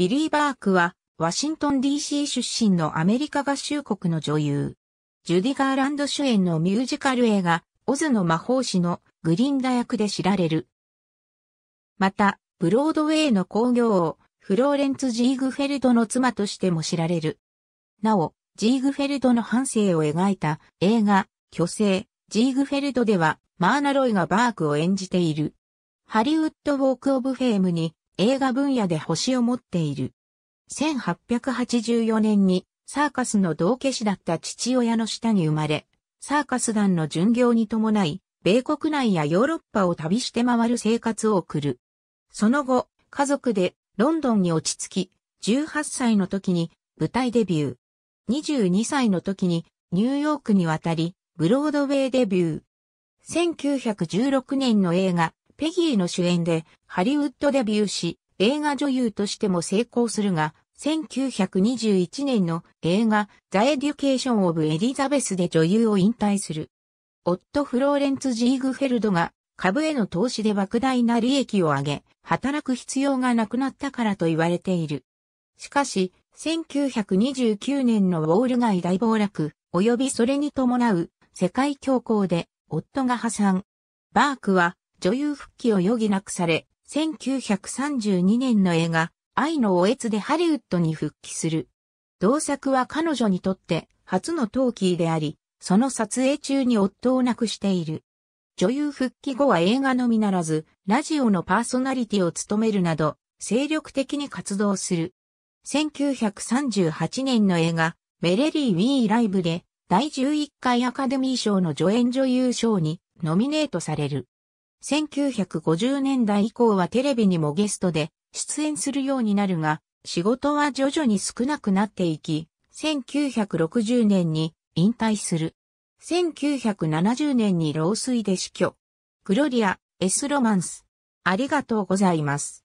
ビリー・バークは、ワシントン DC 出身のアメリカ合衆国の女優。ジュディ・ガーランド主演のミュージカル映画、オズの魔法師のグリンダ役で知られる。また、ブロードウェイの興行王、フローレンツ・ジーグフェルドの妻としても知られる。なお、ジーグフェルドの半生を描いた映画、虚勢、ジーグフェルドでは、マーナ・ロイがバークを演じている。ハリウッド・ウォーク・オブ・フェームに映画分野で星を持っている。1884年にサーカスの道化師だった父親の下に生まれ、サーカス団の巡業に伴い、米国内やヨーロッパを旅して回る生活を送る。その後、家族でロンドンに落ち着き、18歳の時に舞台デビュー。22歳の時にニューヨークに渡り、ブロードウェイデビュー。1916年の映画、ペギーの主演でハリウッドデビューし、映画女優としても成功するが、1921年の映画ザ・エデュケーション・オブ・エリザベスで女優を引退する。夫フローレンツ・ジーグフェルドが株への投資で莫大な利益を上げ、働く必要がなくなったからと言われている。しかし、1929年のウォール街大暴落、及びそれに伴う世界恐慌で夫が破産。バークは女優復帰を余儀なくされ、1932年の映画、愛のおえつでハリウッドに復帰する。同作は彼女にとって初のトーキーであり、その撮影中に夫を亡くしている。女優復帰後は映画のみならず、ラジオのパーソナリティを務めるなど、精力的に活動する。1938年の映画、メレリー・ウィー・ライブで、第11回アカデミー賞の助演女優賞にノミネートされる。1950年代以降はテレビにもゲストで出演するようになるが、仕事は徐々に少なくなっていき、1960年に引退する。1970年に老衰で死去。グロリア、エスロマンス。ありがとうございます。